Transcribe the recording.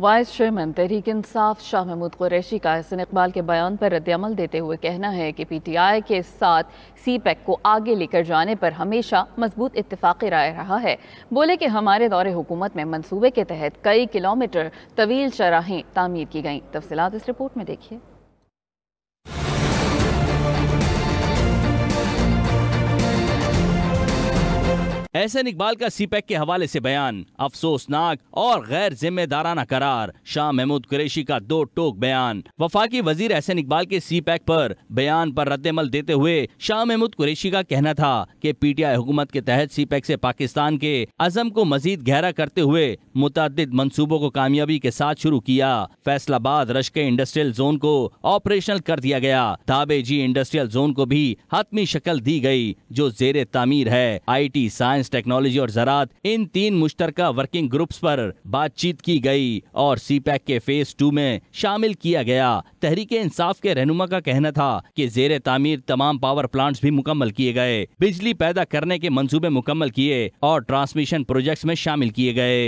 vice chairman Tehreek Insaf Shah Mahmood Qureshi का हसन इकबाल के बयान पर रद्दमल देते हुए कहना है कि पी टी आई के साथ सी पैक को आगे लेकर जाने पर हमेशा मजबूत इतफाक़ी राय रहा है बोले कि हमारे दौरे हुकूमत में मनसूबे के तहत कई किलोमीटर तवील शराहें तामीर की गईं तफसलत इस रिपोर्ट में देखिए एहसन इकबाल का सी के हवाले से बयान अफसोसनाक और गैर जिम्मेदाराना करार शाह महमूद कुरेशी का दो टोक बयान वफाकी वजीर एहसन इकबाल के सी पैक आरोप बयान आरोप रद्दमल देते हुए शाह महमूद कुरेशी का कहना था पी टी आई हुकूमत के तहत सी पैक ऐसी पाकिस्तान के अजम को मजीद गहरा करते हुए मुतद मनसूबों को कामयाबी के साथ शुरू किया फैसलाबाद के इंडस्ट्रियल जोन को ऑपरेशनल कर दिया गया जी इंडस्ट्रियल जोन को भी हतमी शक्ल दी गयी जो जेर तामीर है I T science defence technology और ज़रात इन तीन मुश्तर वर्किंग ग्रुप्स पर बातचीत की गई और सी के फेज टू में शामिल किया गया तहरीक इंसाफ के रहनुमा का कहना था की जेर तामीर तमाम पावर प्लांट्स भी मुकम्मल किए गए बिजली पैदा करने के मंसूबे मुकम्मल किए और ट्रांसमिशन प्रोजेक्ट्स में शामिल किए गए